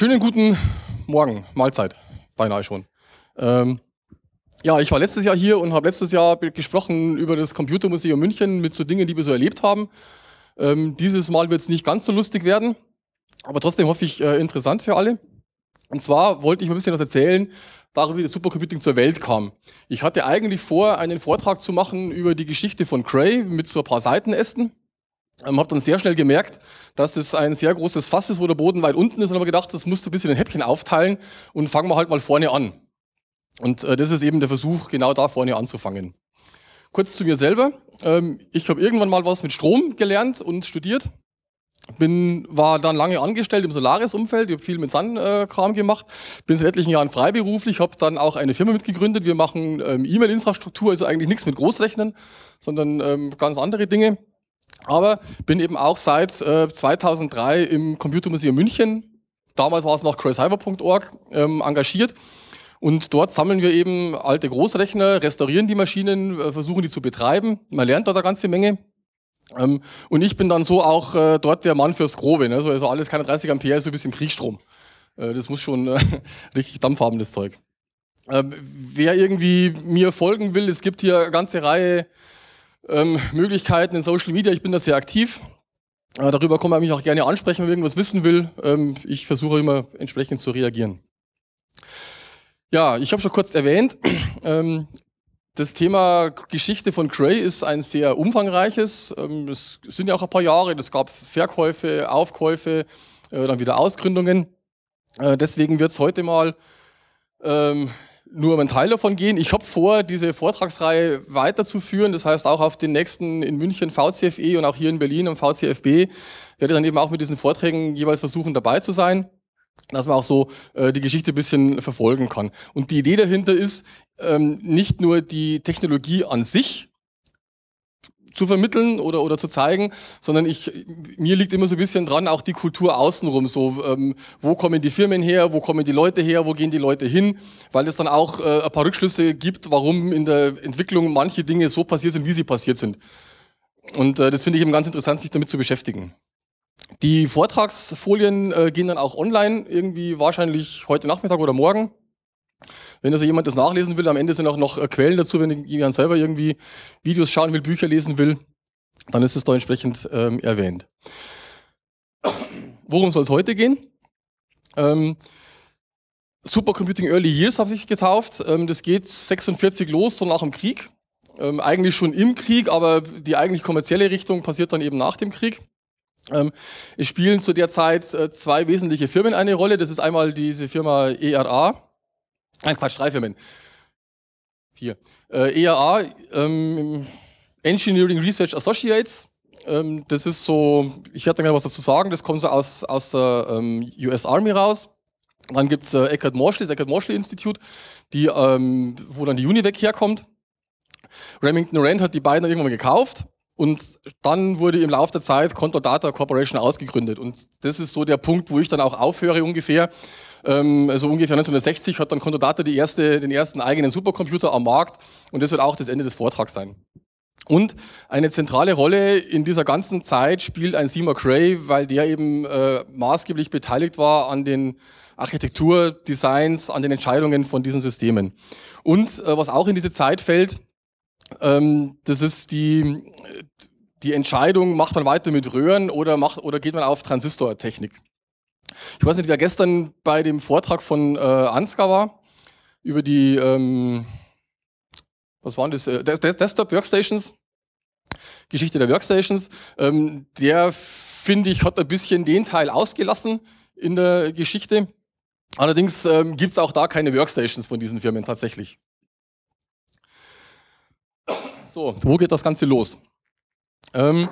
Schönen guten Morgen, Mahlzeit, beinahe schon. Ähm, ja, ich war letztes Jahr hier und habe letztes Jahr gesprochen über das Computermuseum München mit so Dingen, die wir so erlebt haben. Ähm, dieses Mal wird es nicht ganz so lustig werden, aber trotzdem hoffe ich äh, interessant für alle. Und zwar wollte ich mal ein bisschen was erzählen darüber, wie das Supercomputing zur Welt kam. Ich hatte eigentlich vor, einen Vortrag zu machen über die Geschichte von Cray mit so ein paar Seitenästen ähm, habe dann sehr schnell gemerkt, dass es ein sehr großes Fass ist, wo der Boden weit unten ist und habe gedacht, das musst du ein bisschen in Häppchen aufteilen und fangen wir halt mal vorne an. Und äh, das ist eben der Versuch, genau da vorne anzufangen. Kurz zu mir selber. Ähm, ich habe irgendwann mal was mit Strom gelernt und studiert. Bin, war dann lange angestellt im Solaris-Umfeld, ich habe viel mit Sun-Kram äh, gemacht, bin seit etlichen Jahren freiberuflich, habe dann auch eine Firma mitgegründet. Wir machen ähm, E-Mail-Infrastruktur, also eigentlich nichts mit Großrechnen, sondern ähm, ganz andere Dinge. Aber bin eben auch seit äh, 2003 im Computermuseum München, damals war es noch craycyber.org, ähm, engagiert. Und dort sammeln wir eben alte Großrechner, restaurieren die Maschinen, äh, versuchen die zu betreiben. Man lernt da eine ganze Menge. Ähm, und ich bin dann so auch äh, dort der Mann fürs Grobe. Ne? So, also alles keine 30 Ampere, so ein bisschen Kriegstrom. Äh, das muss schon äh, richtig Dampf haben, das Zeug. Ähm, wer irgendwie mir folgen will, es gibt hier eine ganze Reihe ähm, Möglichkeiten in Social Media. Ich bin da sehr aktiv. Äh, darüber kann man mich auch gerne ansprechen, wenn man irgendwas wissen will. Ähm, ich versuche immer entsprechend zu reagieren. Ja, ich habe schon kurz erwähnt, ähm, das Thema Geschichte von Cray ist ein sehr umfangreiches. Ähm, es sind ja auch ein paar Jahre. Es gab Verkäufe, Aufkäufe, äh, dann wieder Ausgründungen. Äh, deswegen wird es heute mal ähm, nur um einen Teil davon gehen. Ich habe vor, diese Vortragsreihe weiterzuführen. Das heißt, auch auf den nächsten in München VCFE und auch hier in Berlin am VCFB werde dann eben auch mit diesen Vorträgen jeweils versuchen, dabei zu sein dass man auch so äh, die Geschichte ein bisschen verfolgen kann. Und die Idee dahinter ist, ähm, nicht nur die Technologie an sich zu vermitteln oder, oder zu zeigen, sondern ich, mir liegt immer so ein bisschen dran, auch die Kultur außenrum, so, ähm, wo kommen die Firmen her, wo kommen die Leute her, wo gehen die Leute hin, weil es dann auch äh, ein paar Rückschlüsse gibt, warum in der Entwicklung manche Dinge so passiert sind, wie sie passiert sind. Und äh, das finde ich eben ganz interessant, sich damit zu beschäftigen. Die Vortragsfolien äh, gehen dann auch online, irgendwie wahrscheinlich heute Nachmittag oder morgen. Wenn also jemand das nachlesen will, am Ende sind auch noch äh, Quellen dazu, wenn jemand selber irgendwie Videos schauen will, Bücher lesen will, dann ist es da entsprechend ähm, erwähnt. Worum soll es heute gehen? Ähm, Supercomputing Early Years habe ich getauft. Ähm, das geht 46 los, so nach dem Krieg. Ähm, eigentlich schon im Krieg, aber die eigentlich kommerzielle Richtung passiert dann eben nach dem Krieg. Ähm, es spielen zu der Zeit äh, zwei wesentliche Firmen eine Rolle. Das ist einmal diese Firma ERA, Nein, Quatsch, drei Firmen. Vier. Äh, ERA, ähm, Engineering Research Associates. Ähm, das ist so, ich werde dann gleich was dazu sagen, das kommt so aus, aus der ähm, US Army raus. Dann gibt es äh, Eckhard Morschli, das Eckhard Morschli Institut, die, ähm, wo dann die Univac herkommt. Remington Rand hat die beiden dann irgendwann mal gekauft und dann wurde im Laufe der Zeit Contour Data Corporation ausgegründet. Und das ist so der Punkt, wo ich dann auch aufhöre ungefähr ähm, also ungefähr 1960 hat dann Contodata erste, den ersten eigenen Supercomputer am Markt und das wird auch das Ende des Vortrags sein. Und eine zentrale Rolle in dieser ganzen Zeit spielt ein Seymour Cray, weil der eben äh, maßgeblich beteiligt war an den Architektur, Designs, an den Entscheidungen von diesen Systemen. Und äh, was auch in diese Zeit fällt, ähm, das ist die, die Entscheidung, macht man weiter mit Röhren oder, macht, oder geht man auf Transistortechnik. Ich weiß nicht, wer gestern bei dem Vortrag von äh, Ansgar war, über die, ähm, was waren das, äh, Desktop-Workstations, Geschichte der Workstations. Ähm, der, finde ich, hat ein bisschen den Teil ausgelassen in der Geschichte. Allerdings ähm, gibt es auch da keine Workstations von diesen Firmen tatsächlich. So, wo geht das Ganze los? Ähm,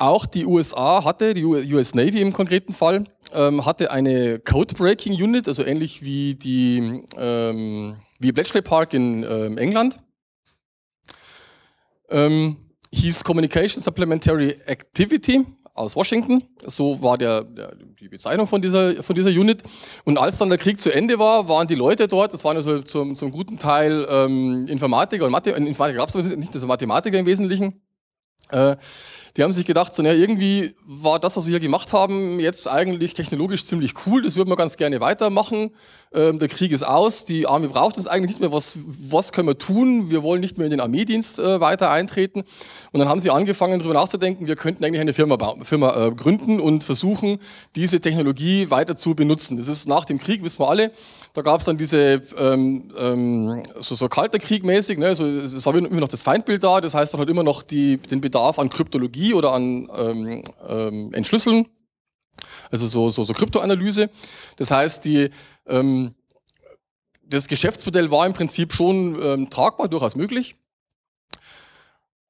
auch die USA hatte, die US Navy im konkreten Fall, ähm, hatte eine Code-Breaking Unit, also ähnlich wie die ähm, wie Bletchley Park in ähm, England. Ähm, hieß Communication Supplementary Activity aus Washington. So war der, der, die Bezeichnung von dieser, von dieser Unit. Und als dann der Krieg zu Ende war, waren die Leute dort, das waren also zum, zum guten Teil ähm, Informatiker und Mathe, äh, Informatiker gab es nicht, also Mathematiker im Wesentlichen. Äh, die haben sich gedacht, so, na, irgendwie war das, was wir hier gemacht haben, jetzt eigentlich technologisch ziemlich cool, das würden wir ganz gerne weitermachen. Ähm, der Krieg ist aus, die Armee braucht es eigentlich nicht mehr, was, was können wir tun? Wir wollen nicht mehr in den Armeedienst äh, weiter eintreten. Und dann haben sie angefangen, darüber nachzudenken, wir könnten eigentlich eine Firma, Firma äh, gründen und versuchen, diese Technologie weiter zu benutzen. Das ist nach dem Krieg, wissen wir alle, da gab es dann diese, ähm, ähm, so, so kalter Krieg mäßig, ne? so, also, es war immer noch das Feindbild da, das heißt, man hat immer noch die, den Bedarf an Kryptologie oder an ähm, ähm, Entschlüsseln, also so, so, so Kryptoanalyse. Das heißt, die, ähm, das Geschäftsmodell war im Prinzip schon ähm, tragbar, durchaus möglich.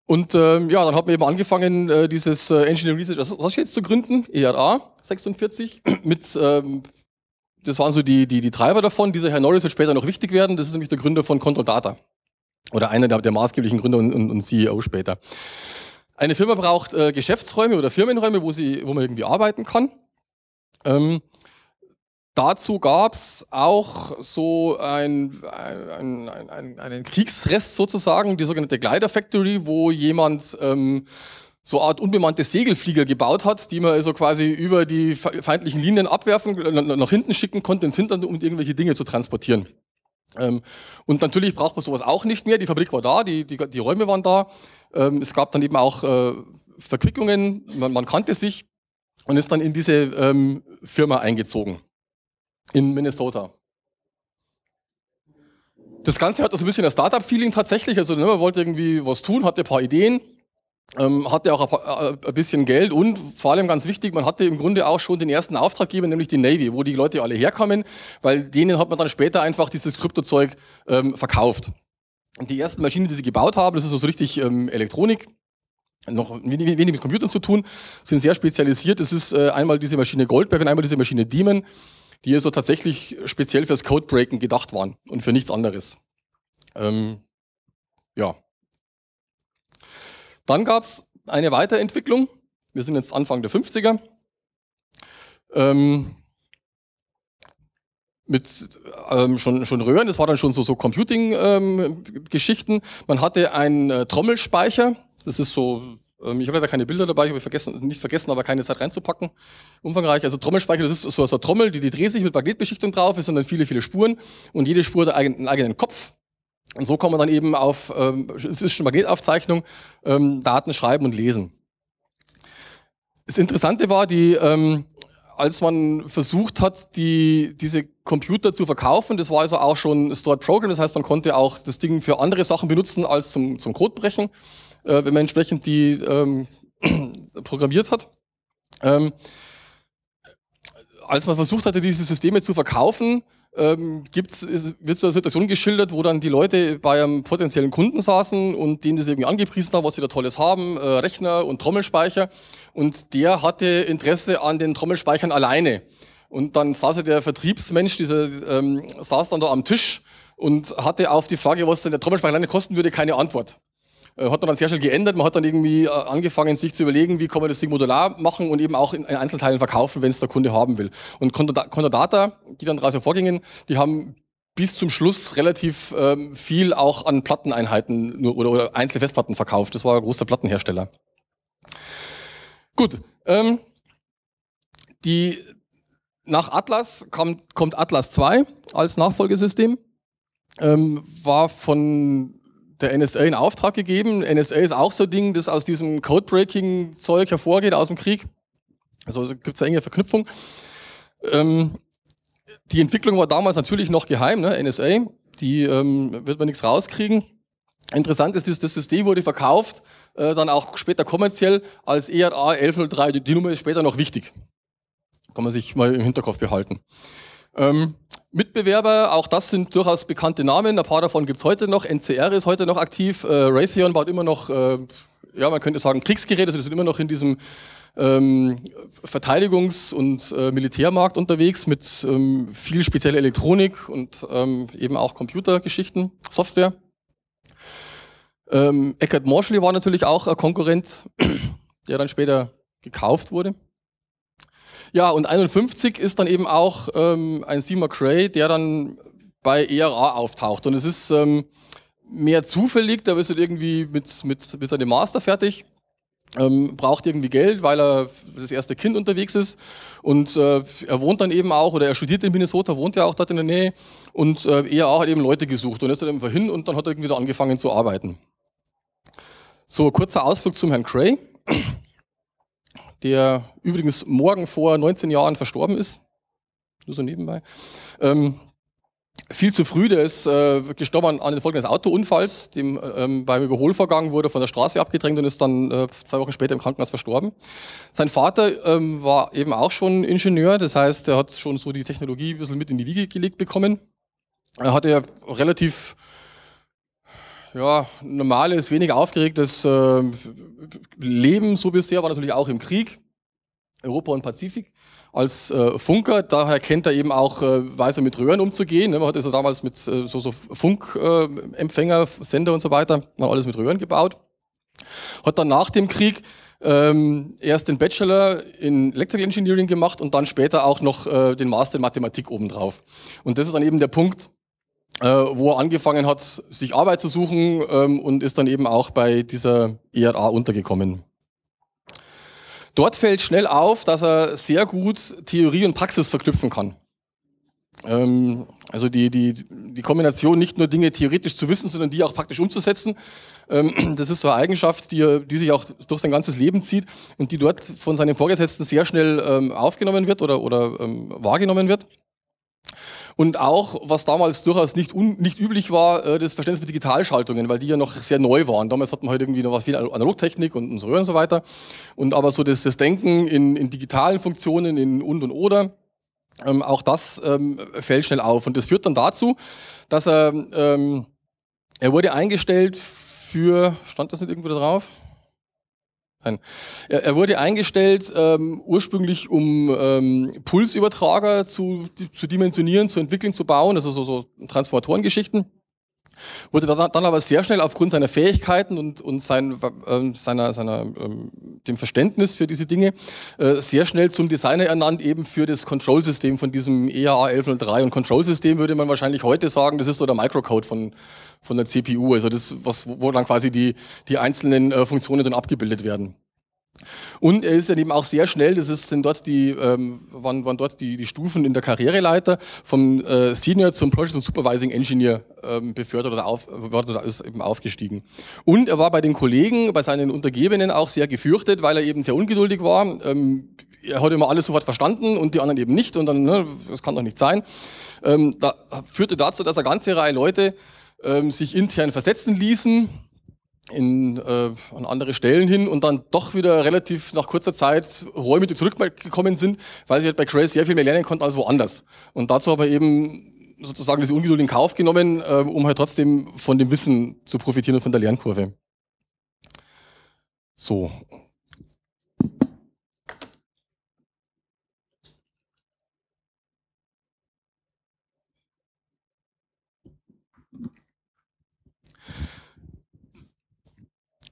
Und ähm, ja, dann hat man eben angefangen, äh, dieses äh, Engineering Research Associates zu gründen, e ERA 46, mit ähm, das waren so die, die, die Treiber davon. Dieser Herr Norris wird später noch wichtig werden. Das ist nämlich der Gründer von Control Data. Oder einer der, der maßgeblichen Gründer und, und, und, CEO später. Eine Firma braucht äh, Geschäftsräume oder Firmenräume, wo, sie, wo man irgendwie arbeiten kann. Ähm, dazu gab es auch so ein, ein, ein, einen Kriegsrest sozusagen, die sogenannte Glider Factory, wo jemand ähm, so eine Art unbemannte Segelflieger gebaut hat, die man also quasi über die feindlichen Linien abwerfen, äh, nach hinten schicken konnte, ins Hintern, um irgendwelche Dinge zu transportieren. Ähm, und natürlich braucht man sowas auch nicht mehr. Die Fabrik war da, die, die, die Räume waren da. Ähm, es gab dann eben auch äh, Verquickungen, man, man, kannte sich und ist dann in diese ähm, Firma eingezogen in Minnesota. Das Ganze hat so ein bisschen das Startup-Feeling tatsächlich. Also ne, man wollte irgendwie was tun, hatte ein paar Ideen ähm, hatte auch äh, ein bisschen Geld und vor allem ganz wichtig, man hatte im Grunde auch schon den ersten Auftraggeber, nämlich die Navy, wo die Leute alle herkamen, weil denen hat man dann später einfach dieses Kryptozeug ähm, verkauft. Und die ersten Maschinen, die sie gebaut haben, das ist so richtig ähm, Elektronik, noch wenig, mit Computern zu tun, sind sehr spezialisiert. Das ist äh, einmal diese Maschine Goldberg und einmal diese Maschine Demon, die so tatsächlich speziell fürs Codebreaken gedacht waren und für nichts anderes. Ähm, ja, dann gab es eine Weiterentwicklung. Wir sind jetzt Anfang der 50er. Ähm, mit ähm, schon, schon Röhren, das war dann schon so, so Computing-Geschichten. Ähm, Man hatte einen äh, Trommelspeicher, das ist so, ähm, ich habe leider keine Bilder dabei, ich habe vergessen, nicht vergessen, aber keine Zeit reinzupacken. Umfangreich, also Trommelspeicher, das ist so, so eine Trommel, die, die dreht sich mit Magnetbeschichtung drauf, es sind dann viele, viele Spuren und jede Spur hat einen eigenen Kopf und so kommen wir dann eben auf, ähm, es ist schon Magnetaufzeichnung, ähm, Daten schreiben und lesen. Das Interessante war, die, ähm, als man versucht hat, die, diese Computer zu verkaufen, das war also auch schon Stored Program, das heißt, man konnte auch das Ding für andere Sachen benutzen als zum, zum Codebrechen, äh, wenn man entsprechend die ähm, programmiert hat. Ähm, als man versucht hatte, diese Systeme zu verkaufen, ähm, gibt's, wird so eine Situation geschildert, wo dann die Leute bei einem potenziellen Kunden saßen und denen das irgendwie angepriesen haben, was sie da Tolles haben, äh, Rechner und Trommelspeicher. Und der hatte Interesse an den Trommelspeichern alleine. Und dann saß ja der Vertriebsmensch, dieser ähm, saß dann da am Tisch und hatte auf die Frage, was denn der Trommelspeicher alleine kosten würde, keine Antwort. Äh, hat man dann sehr schnell geändert. Man hat dann irgendwie äh, angefangen, sich zu überlegen, wie kann man das Ding modular machen und eben auch in Einzelteilen verkaufen, wenn es der Kunde haben will. Und Contodata, die dann daraus hervorgingen, die haben bis zum Schluss relativ ähm, viel auch an Platteneinheiten oder, oder einzelne Festplatten verkauft. Das war ein großer Plattenhersteller. Gut. Ähm, die, nach Atlas kommt, kommt Atlas 2 als Nachfolgesystem. Ähm, war von der NSA in Auftrag gegeben. NSA ist auch so ein Ding, das aus diesem Codebreaking-Zeug hervorgeht, aus dem Krieg. Also gibt es da enge Verknüpfung. Ähm, die Entwicklung war damals natürlich noch geheim, ne? NSA, die ähm, wird man nichts rauskriegen. Interessant ist, das System wurde verkauft, äh, dann auch später kommerziell als ERA 1103. Die, die Nummer ist später noch wichtig. Kann man sich mal im Hinterkopf behalten. Ähm, Mitbewerber, auch das sind durchaus bekannte Namen, ein paar davon gibt es heute noch, NCR ist heute noch aktiv, äh, Raytheon baut immer noch, äh, ja man könnte sagen Kriegsgeräte, also die sind immer noch in diesem ähm, Verteidigungs- und äh, Militärmarkt unterwegs mit ähm, viel spezieller Elektronik und ähm, eben auch Computergeschichten, Software. Ähm, Eckert Morschli war natürlich auch ein Konkurrent, der dann später gekauft wurde. Ja, und 51 ist dann eben auch ähm, ein Seymour Cray, der dann bei ERA auftaucht. Und es ist ähm, mehr zufällig, da ist er halt irgendwie mit, mit, mit seinem Master fertig. Ähm, braucht irgendwie Geld, weil er das erste Kind unterwegs ist und äh, er wohnt dann eben auch oder er studiert in Minnesota, wohnt ja auch dort in der Nähe und äh, er auch hat eben Leute gesucht und er ist dann einfach hin und dann hat er irgendwie da angefangen zu arbeiten. So, kurzer Ausflug zum Herrn Cray der übrigens morgen vor 19 Jahren verstorben ist. Nur so nebenbei. Ähm, viel zu früh, der ist äh, gestorben an den Folgen eines Autounfalls. Dem, ähm, beim Überholvorgang wurde er von der Straße abgedrängt und ist dann äh, zwei Wochen später im Krankenhaus verstorben. Sein Vater ähm, war eben auch schon Ingenieur, das heißt, er hat schon so die Technologie ein bisschen mit in die Wiege gelegt bekommen. Er hatte ja relativ ja, normales, wenig aufgeregtes äh, Leben so bisher war natürlich auch im Krieg, Europa und Pazifik, als äh, Funker. Daher kennt er eben auch, äh, weiß er mit Röhren umzugehen. Ne? Man hat also damals mit äh, so, so Funkempfänger, äh, Sender und so weiter, man hat alles mit Röhren gebaut. Hat dann nach dem Krieg ähm, erst den Bachelor in Electrical Engineering gemacht und dann später auch noch äh, den Master in Mathematik obendrauf. Und das ist dann eben der Punkt, äh, wo er angefangen hat, sich Arbeit zu suchen ähm, und ist dann eben auch bei dieser ERA untergekommen. Dort fällt schnell auf, dass er sehr gut Theorie und Praxis verknüpfen kann. Ähm, also die, die, die Kombination, nicht nur Dinge theoretisch zu wissen, sondern die auch praktisch umzusetzen, ähm, das ist so eine Eigenschaft, die, die sich auch durch sein ganzes Leben zieht und die dort von seinen Vorgesetzten sehr schnell ähm, aufgenommen wird oder, oder ähm, wahrgenommen wird. Und auch, was damals durchaus nicht, un, nicht üblich war, äh, das Verständnis für Digitalschaltungen, weil die ja noch sehr neu waren. Damals hat man halt irgendwie noch was viel Analogtechnik und, so und so weiter. Und aber so das, das Denken in, in digitalen Funktionen, in und und oder, ähm, auch das ähm, fällt schnell auf. Und das führt dann dazu, dass er, ähm, er wurde eingestellt für, stand das nicht irgendwo da drauf? Nein. Er, wurde eingestellt ähm, ursprünglich, um ähm, Pulsübertrager zu, zu dimensionieren, zu entwickeln, zu bauen, also so, so Transformatorengeschichten wurde dann aber sehr schnell aufgrund seiner Fähigkeiten und, und sein, äh, seiner, seiner, ähm, dem Verständnis für diese Dinge äh, sehr schnell zum Designer ernannt, eben für das Control-System von diesem EAA 1103. Und Control-System würde man wahrscheinlich heute sagen, das ist so der Microcode von, von der CPU, also das, was, wo dann quasi die, die einzelnen äh, Funktionen dann abgebildet werden. Und er ist dann eben auch sehr schnell, das ist, sind dort die, ähm, waren, waren dort die, die Stufen in der Karriereleiter, vom äh, Senior zum Project und Supervising Engineer ähm, befördert oder, auf, oder ist eben aufgestiegen. Und er war bei den Kollegen, bei seinen Untergebenen auch sehr gefürchtet, weil er eben sehr ungeduldig war. Ähm, er hat immer alles sofort verstanden und die anderen eben nicht und dann, ne, das kann doch nicht sein. Ähm, da führte dazu, dass er ganze Reihe Leute ähm, sich intern versetzen ließen in, äh, an andere Stellen hin und dann doch wieder relativ nach kurzer Zeit Räume, zurückgekommen sind, weil sie halt bei Craze sehr viel mehr lernen konnten als woanders. Und dazu aber eben sozusagen diese Ungeduld in Kauf genommen, äh, um halt trotzdem von dem Wissen zu profitieren und von der Lernkurve. So,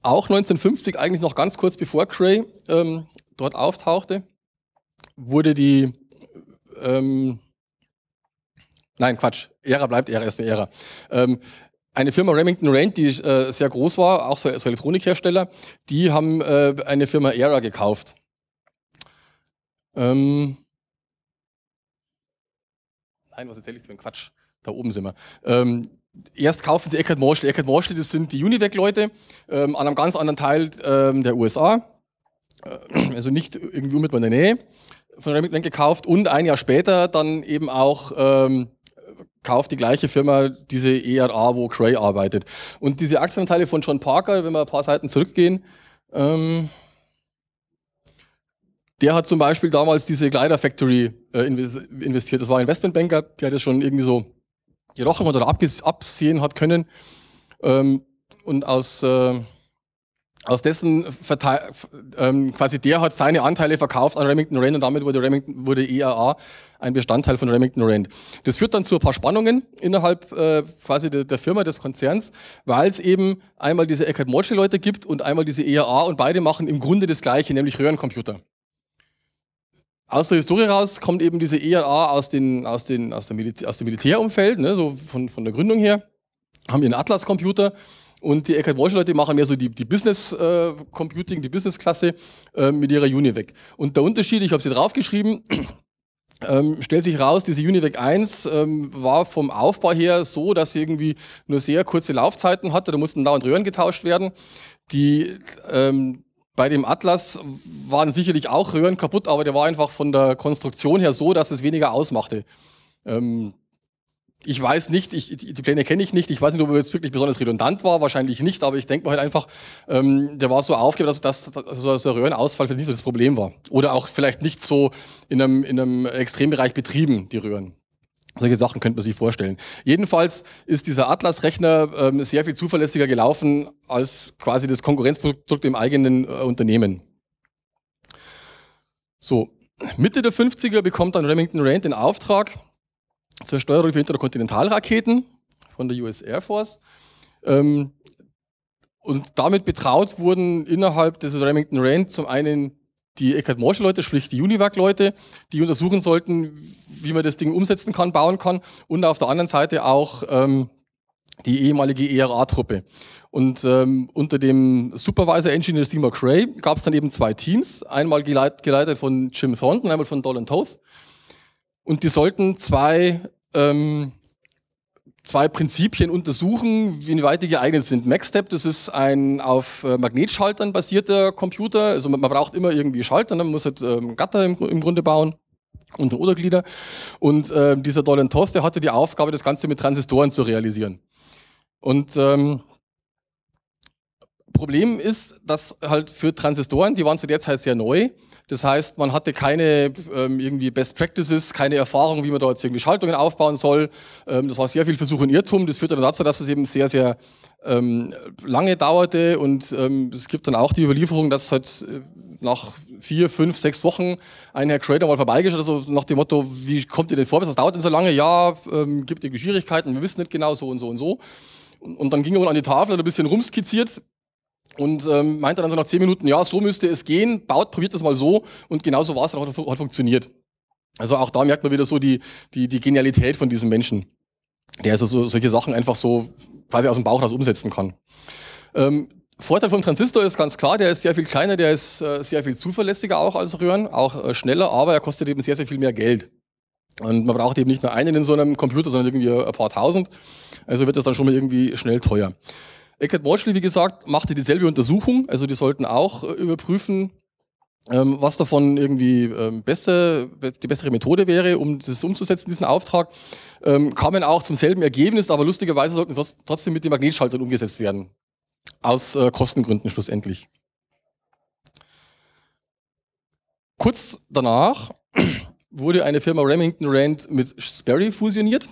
auch 1950, eigentlich noch ganz kurz bevor Cray ähm, dort auftauchte, wurde die, ähm, nein Quatsch, Ära bleibt Ära, erstmal Ära. Ähm, eine Firma Remington Rand, die äh, sehr groß war, auch so, so Elektronikhersteller, die haben äh, eine Firma Era gekauft. Ähm Nein, was erzähle ich für einen Quatsch? Da oben sind wir. Ähm, erst kaufen sie Eckert Morschel. Eckert Morschel, das sind die Univac-Leute ähm, an einem ganz anderen Teil ähm, der USA, äh, also nicht irgendwie unmittelbar in der Nähe von Remington gekauft und ein Jahr später dann eben auch ähm, kauft die gleiche Firma diese ERA, wo Cray arbeitet. Und diese Aktienanteile von John Parker, wenn wir ein paar Seiten zurückgehen, ähm, der hat zum Beispiel damals diese Glider Factory äh, investiert. Das war ein Investmentbanker, der hat das schon irgendwie so gerochen oder absehen hat können. Ähm, und aus, äh, aus dessen Verteil, ähm, quasi der hat seine Anteile verkauft an Remington Rand und damit wurde, Remington, wurde ERA ein Bestandteil von Remington Rand. Das führt dann zu ein paar Spannungen innerhalb äh, quasi der, der Firma, des Konzerns, weil es eben einmal diese Eckert-Mortsche-Leute gibt und einmal diese ERA und beide machen im Grunde das Gleiche, nämlich Röhrencomputer. Aus der Historie raus kommt eben diese ERA aus, den, aus, den, aus, der Militä aus dem Militärumfeld, ne, so von, von der Gründung her, haben ihren Atlas-Computer und die Eckhard Walsh Leute machen mehr so die, die Business äh, Computing, die Business Klasse äh, mit ihrer Univac. Und der Unterschied, ich habe sie draufgeschrieben, ähm, stellt sich raus, diese Univac 1 ähm, war vom Aufbau her so, dass sie irgendwie nur sehr kurze Laufzeiten hatte, da mussten dauernd Röhren getauscht werden. Die ähm, bei dem Atlas waren sicherlich auch Röhren kaputt, aber der war einfach von der Konstruktion her so, dass es weniger ausmachte. Ähm, ich weiß nicht, ich, die Pläne kenne ich nicht, ich weiß nicht, ob er jetzt wirklich besonders redundant war, wahrscheinlich nicht, aber ich denke mal halt einfach, ähm, der war so aufgebaut, dass, dass, dass der Röhrenausfall vielleicht nicht so das Problem war. Oder auch vielleicht nicht so in einem, in einem Extrembereich betrieben, die Röhren. Solche Sachen könnte man sich vorstellen. Jedenfalls ist dieser Atlas-Rechner ähm, sehr viel zuverlässiger gelaufen als quasi das Konkurrenzprodukt im eigenen äh, Unternehmen. So, Mitte der 50er bekommt dann Remington Rand den Auftrag zur Steuerung für Interkontinentalraketen von der US Air Force. Ähm, und damit betraut wurden innerhalb des Remington Rand zum einen die Eckhard Morsche Leute, sprich die Univac Leute, die untersuchen sollten, wie man das Ding umsetzen kann, bauen kann und auf der anderen Seite auch ähm, die ehemalige ERA-Truppe. Und ähm, unter dem Supervisor Engineer Seymour Cray gab es dann eben zwei Teams, einmal geleitet von Jim Thornton, einmal von Dolan Toth. Und die sollten zwei ähm, zwei Prinzipien untersuchen, inwieweit die geeignet sind. MacStep, das ist ein auf äh, Magnetschaltern basierter Computer. Also man braucht immer irgendwie Schalter, ne? man muss halt ähm, Gatter im, im Grunde bauen und ein Oderglieder. Und äh, dieser Dolan Toth, der hatte die Aufgabe, das Ganze mit Transistoren zu realisieren. Und ähm, Problem ist, dass halt für Transistoren, die waren zu der Zeit sehr neu, das heißt, man hatte keine ähm, irgendwie Best Practices, keine Erfahrung, wie man da jetzt irgendwie Schaltungen aufbauen soll. Ähm, das war sehr viel Versuch und Irrtum. Das führte dann dazu, dass es eben sehr, sehr ähm, lange dauerte und ähm, es gibt dann auch die Überlieferung, dass halt äh, nach vier, fünf, sechs Wochen ein Herr Creator mal vorbeigeschaut, hat, also nach dem Motto, wie kommt ihr denn vor, was dauert denn so lange? Ja, ähm, gibt irgendwie Schwierigkeiten, wir wissen nicht genau, so und so und so. und dann ging er wohl an die Tafel, hat ein bisschen rumskizziert, und ähm, meinte dann so nach zehn Minuten, ja, so müsste es gehen, baut, probiert das mal so und genau so war es dann, hat, hat funktioniert. Also auch da merkt man wieder so die, die, die Genialität von diesem Menschen, der also so, solche Sachen einfach so quasi aus dem Bauch raus umsetzen kann. Ähm, Vorteil vom Transistor ist ganz klar, der ist sehr viel kleiner, der ist äh, sehr viel zuverlässiger auch als Röhren, auch äh, schneller, aber er kostet eben sehr, sehr viel mehr Geld. Und man braucht eben nicht nur einen in so einem Computer, sondern irgendwie ein paar tausend. Also wird das dann schon mal irgendwie schnell teuer. Eckert Worschel, wie gesagt, machte dieselbe Untersuchung. Also die sollten auch äh, überprüfen, ähm, was davon irgendwie ähm, besser, die bessere Methode wäre, um das umzusetzen, diesen Auftrag, ähm, kamen auch zum selben Ergebnis, aber lustigerweise sollten sie trotzdem mit den Magnetschaltern umgesetzt werden. Aus äh, Kostengründen schlussendlich. Kurz danach wurde eine Firma Remington Rand mit Sperry fusioniert,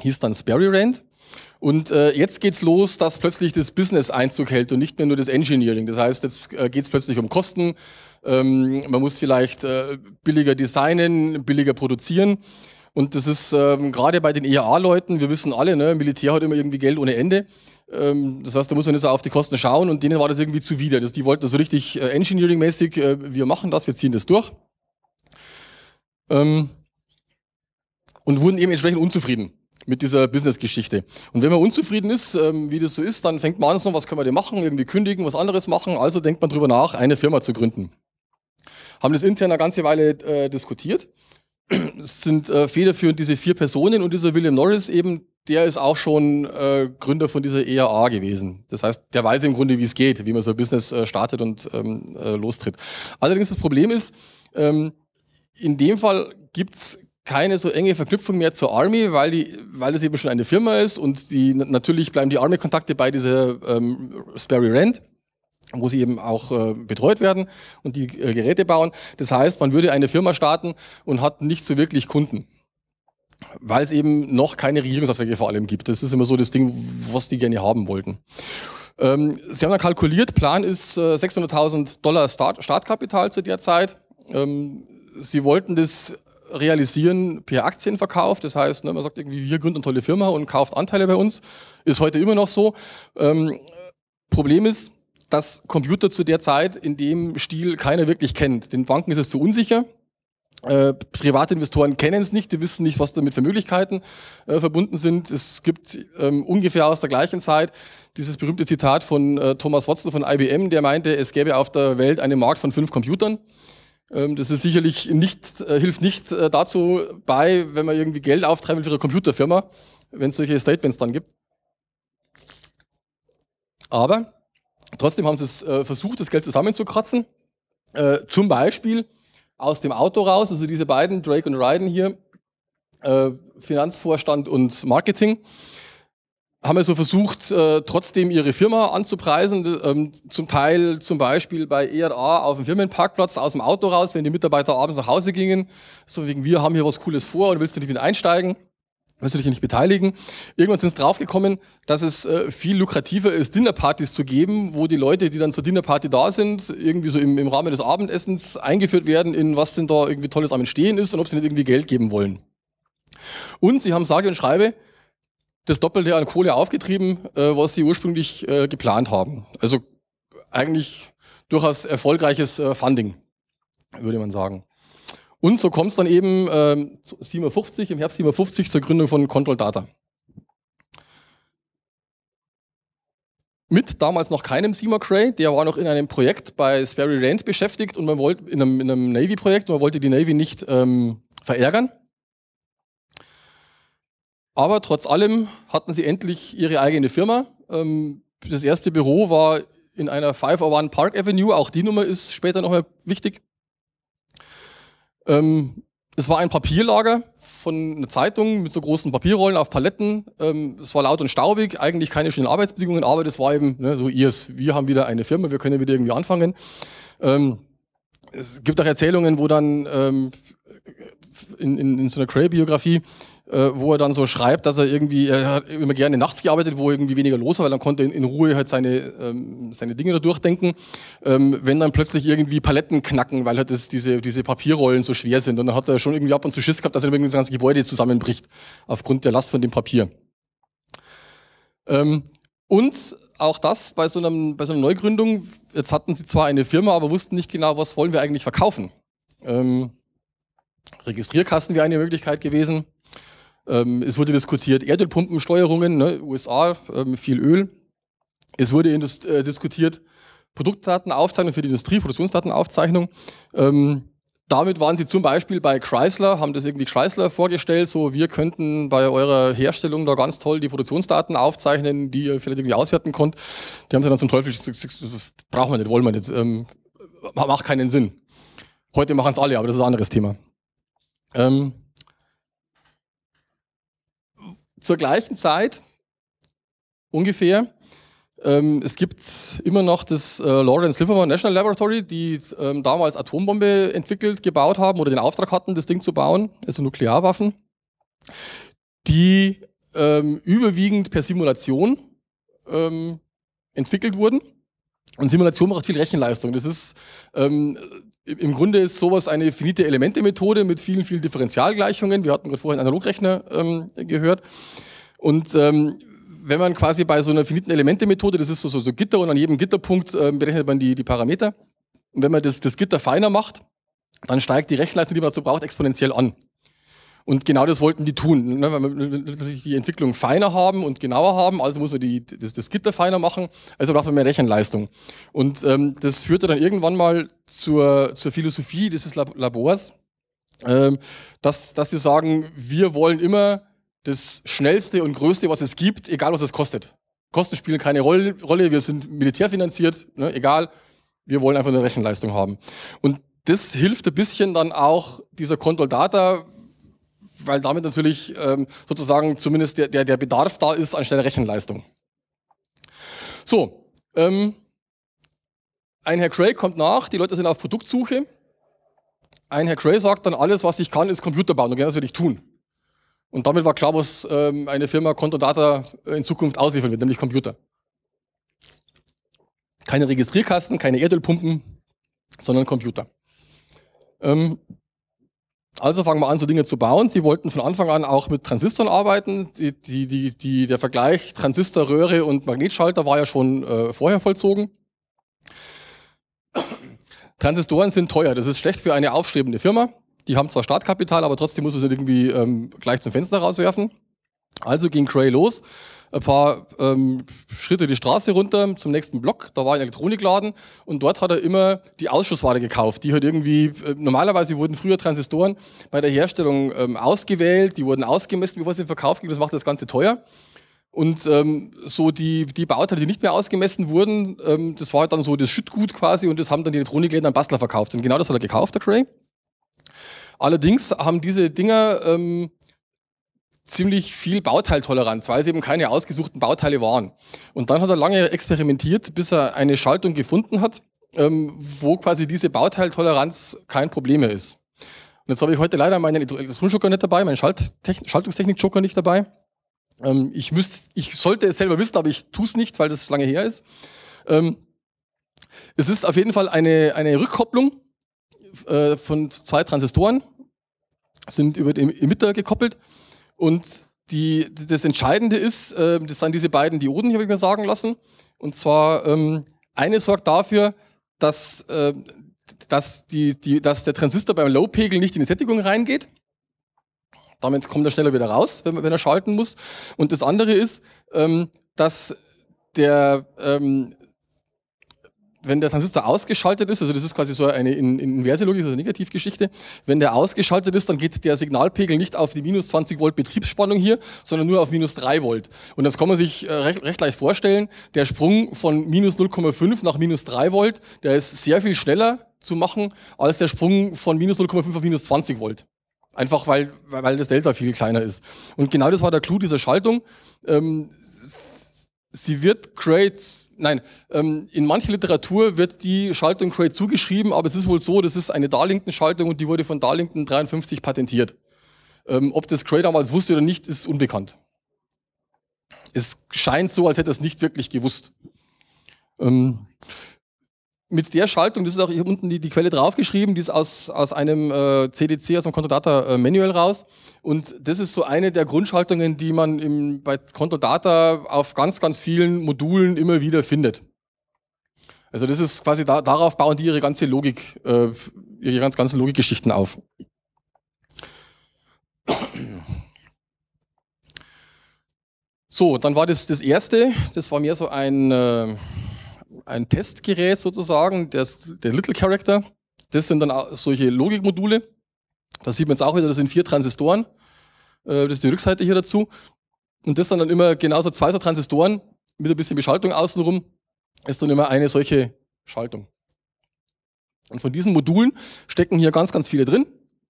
hieß dann Sperry Rand. Und äh, jetzt geht's los, dass plötzlich das Business Einzug hält und nicht mehr nur das Engineering. Das heißt, jetzt äh, geht's plötzlich um Kosten. Ähm, man muss vielleicht äh, billiger designen, billiger produzieren. Und das ist ähm, gerade bei den EAA-Leuten, wir wissen alle, ne, Militär hat immer irgendwie Geld ohne Ende. Ähm, das heißt, da muss man jetzt auch auf die Kosten schauen und denen war das irgendwie zuwider. Das, die wollten das so richtig äh, engineering-mäßig, äh, wir machen das, wir ziehen das durch. Ähm, und wurden eben entsprechend unzufrieden mit dieser Business-Geschichte. Und wenn man unzufrieden ist, ähm, wie das so ist, dann fängt man an, so, was können wir denn machen, irgendwie kündigen, was anderes machen. Also denkt man drüber nach, eine Firma zu gründen. Haben das intern eine ganze Weile äh, diskutiert. Es sind äh, federführend diese vier Personen und dieser William Norris eben, der ist auch schon äh, Gründer von dieser EAA gewesen. Das heißt, der weiß im Grunde, wie es geht, wie man so ein Business äh, startet und ähm, äh, lostritt. Allerdings das Problem ist, ähm, in dem Fall gibt es keine so enge Verknüpfung mehr zur Army, weil, die, weil das eben schon eine Firma ist und die, natürlich bleiben die Army-Kontakte bei dieser ähm, Sperry Rent wo sie eben auch äh, betreut werden und die äh, Geräte bauen. Das heißt, man würde eine Firma starten und hat nicht so wirklich Kunden, weil es eben noch keine Regierungsaufträge vor allem gibt. Das ist immer so das Ding, was die gerne haben wollten. Ähm, sie haben dann kalkuliert, Plan ist äh, 600.000 Dollar Start Startkapital zu der Zeit. Ähm, sie wollten das realisieren per Aktienverkauf. Das heißt, ne, man sagt irgendwie, wir gründen eine tolle Firma und kauft Anteile bei uns. Ist heute immer noch so. Ähm, Problem ist, dass Computer zu der Zeit in dem Stil keiner wirklich kennt. Den Banken ist es zu unsicher. Äh, Privatinvestoren kennen es nicht, die wissen nicht, was damit für Möglichkeiten äh, verbunden sind. Es gibt ähm, ungefähr aus der gleichen Zeit dieses berühmte Zitat von äh, Thomas Watson von IBM, der meinte, es gäbe auf der Welt einen Markt von fünf Computern. Ähm, das ist sicherlich nicht, äh, hilft nicht äh, dazu bei, wenn man irgendwie Geld auftreiben will für eine Computerfirma, wenn es solche Statements dann gibt. Aber trotzdem haben sie es äh, versucht, das Geld zusammenzukratzen. zum Beispiel aus dem Auto raus, also diese beiden, Drake und Ryden hier, Finanzvorstand und Marketing, haben also versucht, äh, trotzdem ihre Firma anzupreisen. Ähm, zum Teil zum Beispiel bei ERA auf dem Firmenparkplatz aus dem Auto raus, wenn die Mitarbeiter abends nach Hause gingen. So wegen, wir haben hier was Cooles vor und willst du nicht mit einsteigen? Willst du dich nicht beteiligen? Irgendwann sind es draufgekommen, dass es äh, viel lukrativer ist, Dinnerpartys zu geben, wo die Leute, die dann zur Dinnerparty da sind, irgendwie so im, im Rahmen des Abendessens eingeführt werden, in was denn da irgendwie Tolles am Entstehen ist und ob sie nicht irgendwie Geld geben wollen. Und sie haben sage und schreibe das Doppelte an Kohle aufgetrieben, äh, was sie ursprünglich äh, geplant haben. Also eigentlich durchaus erfolgreiches äh, Funding, würde man sagen. Und so kommt es dann eben äh, 57, im Herbst 57 zur Gründung von Control Data. Mit damals noch keinem Seymour Cray, der war noch in einem Projekt bei Sperry Rand beschäftigt und man wollte in einem, einem Navy-Projekt, man wollte die Navy nicht ähm, verärgern aber trotz allem hatten sie endlich ihre eigene Firma. Ähm, das erste Büro war in einer 501 Park Avenue, auch die Nummer ist später nochmal wichtig. Ähm, es war ein Papierlager von einer Zeitung mit so großen Papierrollen auf Paletten. Ähm, es war laut und staubig, eigentlich keine schönen Arbeitsbedingungen, aber das war eben ne, so ihrs. Wir haben wieder eine Firma, wir können wieder irgendwie anfangen. Es gibt auch Erzählungen, wo dann in, in, in so einer Cray-Biografie äh, wo er dann so schreibt, dass er irgendwie, er hat immer gerne nachts gearbeitet, wo irgendwie weniger los war, weil dann konnte er in, in Ruhe halt seine, ähm, seine Dinge da durchdenken. Ähm, wenn dann plötzlich irgendwie Paletten knacken, weil halt das, diese, diese Papierrollen so schwer sind. Und dann hat er schon irgendwie ab und zu Schiss gehabt, dass er irgendwie das ganze Gebäude zusammenbricht, aufgrund der Last von dem Papier. Ähm, und auch das bei so, einem, bei so einer Neugründung, jetzt hatten sie zwar eine Firma, aber wussten nicht genau, was wollen wir eigentlich verkaufen. Ähm, Registrierkasten wäre eine Möglichkeit gewesen. Ähm, es wurde diskutiert Erdölpumpensteuerungen, ne, USA, ähm, viel Öl. Es wurde äh, diskutiert Produktdatenaufzeichnung für die Industrie, Produktionsdatenaufzeichnung. Ähm, damit waren sie zum Beispiel bei Chrysler, haben das irgendwie Chrysler vorgestellt, so wir könnten bei eurer Herstellung da ganz toll die Produktionsdaten aufzeichnen, die ihr vielleicht irgendwie auswerten könnt. Die haben sie dann zum Teufel gesagt, brauchen wir nicht, wollen wir nicht, ähm, macht keinen Sinn. Heute machen es alle, aber das ist ein anderes Thema. Ähm, zur gleichen Zeit ungefähr. Ähm, es gibt immer noch das äh, Lawrence Livermore National Laboratory, die ähm, damals Atombombe entwickelt, gebaut haben oder den Auftrag hatten, das Ding zu bauen, also Nuklearwaffen, die ähm, überwiegend per Simulation ähm, entwickelt wurden. Und Simulation braucht viel Rechenleistung. Das ist ähm, im Grunde ist sowas eine finite Elemente-Methode mit vielen, vielen Differentialgleichungen. Wir hatten gerade vorhin Analogrechner ähm, gehört. Und ähm, wenn man quasi bei so einer finiten Elemente-Methode, das ist so, so, so Gitter und an jedem Gitterpunkt äh, berechnet man die, die Parameter. Und wenn man das, das Gitter feiner macht, dann steigt die Rechenleistung, die man dazu braucht, exponentiell an. Und genau das wollten die tun. Ne? Weil wir natürlich die Entwicklung feiner haben und genauer haben, also muss man die, das, das Gitter feiner machen, also braucht man mehr Rechenleistung. Und ähm, das führte dann irgendwann mal zur, zur Philosophie dieses Labors, ähm, dass, dass sie sagen, wir wollen immer das Schnellste und Größte, was es gibt, egal was es kostet. Kosten spielen keine Rolle, wir sind militärfinanziert, ne, egal, wir wollen einfach eine Rechenleistung haben. Und das hilft ein bisschen dann auch dieser Control Data, weil damit natürlich ähm, sozusagen zumindest der, der, der Bedarf da ist anstelle Rechenleistung. So, ähm, ein Herr Cray kommt nach, die Leute sind auf Produktsuche. Ein Herr Cray sagt dann, alles was ich kann ist Computer bauen und genau das will ich tun. Und damit war klar, was ähm, eine Firma Contodata äh, in Zukunft ausliefern wird, nämlich Computer. Keine Registrierkasten, keine Erdölpumpen, sondern Computer. Ähm, also fangen wir an, so Dinge zu bauen. Sie wollten von Anfang an auch mit Transistoren arbeiten. Die, die, die, die, der Vergleich Transistorröhre und Magnetschalter war ja schon äh, vorher vollzogen. Transistoren sind teuer. Das ist schlecht für eine aufstrebende Firma. Die haben zwar Startkapital, aber trotzdem muss man sie irgendwie ähm, gleich zum Fenster rauswerfen. Also ging Cray los, ein paar ähm, Schritte die Straße runter zum nächsten Block, da war ein Elektronikladen und dort hat er immer die Ausschussware gekauft. Die hat irgendwie, äh, normalerweise wurden früher Transistoren bei der Herstellung ähm, ausgewählt, die wurden ausgemessen, bevor sie in den Verkauf ging, das macht das Ganze teuer. Und ähm, so die, die Bauteile, die nicht mehr ausgemessen wurden, ähm, das war dann so das Schüttgut quasi und das haben dann die Elektronikläden an Bastler verkauft. Und genau das hat er gekauft, der Cray. Allerdings haben diese Dinger ähm, ziemlich viel Bauteiltoleranz, weil es eben keine ausgesuchten Bauteile waren. Und dann hat er lange experimentiert, bis er eine Schaltung gefunden hat, ähm, wo quasi diese Bauteiltoleranz kein Problem mehr ist. Und jetzt habe ich heute leider meinen Elektronenschocker nicht dabei, meinen Schaltungstechnik-Joker nicht dabei. Ähm, ich, müsst, ich sollte es selber wissen, aber ich tue es nicht, weil das lange her ist. Ähm, es ist auf jeden Fall eine, eine Rückkopplung äh, von zwei Transistoren, sind über den Emitter gekoppelt und die, das Entscheidende ist, äh, das sind diese beiden Dioden, habe ich mir sagen lassen. Und zwar, ähm, eine sorgt dafür, dass, äh, dass, die, die, dass der Transistor beim Low-Pegel nicht in die Sättigung reingeht. Damit kommt er schneller wieder raus, wenn, wenn er schalten muss. Und das andere ist, ähm, dass der, ähm, wenn der Transistor ausgeschaltet ist, also das ist quasi so eine inverse Logik, also eine Negativgeschichte, wenn der ausgeschaltet ist, dann geht der Signalpegel nicht auf die minus 20 Volt Betriebsspannung hier, sondern nur auf minus 3 Volt. Und das kann man sich äh, recht, recht leicht vorstellen, der Sprung von minus 0,5 nach minus 3 Volt, der ist sehr viel schneller zu machen als der Sprung von minus 0,5 auf minus 20 Volt. Einfach weil, weil das Delta viel kleiner ist. Und genau das war der Clou dieser Schaltung. Ähm, sie wird Crate, nein, ähm, in mancher Literatur wird die Schaltung Crate zugeschrieben, aber es ist wohl so, das ist eine Darlington-Schaltung und die wurde von Darlington 53 patentiert. Ähm, ob das Crate damals wusste oder nicht, ist unbekannt. Es scheint so, als hätte er es nicht wirklich gewusst. Ähm, mit der Schaltung, das ist auch hier unten die, die Quelle draufgeschrieben, die ist aus, aus einem äh, CDC, aus einem Contodata äh, Manual raus. Und das ist so eine der Grundschaltungen, die man im, bei Contodata auf ganz, ganz vielen Modulen immer wieder findet. Also das ist quasi da, darauf bauen die ihre ganze Logik, äh, ihre ganz, ganzen Logikgeschichten auf. So, dann war das das erste. Das war mehr so ein äh, ein Testgerät sozusagen, der, der Little Character. Das sind dann solche Logikmodule. Da sieht man jetzt auch wieder, das sind vier Transistoren. Äh, das ist die Rückseite hier dazu. Und das sind dann immer genauso zwei so Transistoren mit ein bisschen Beschaltung außenrum. Ist dann immer eine solche Schaltung. Und von diesen Modulen stecken hier ganz, ganz viele drin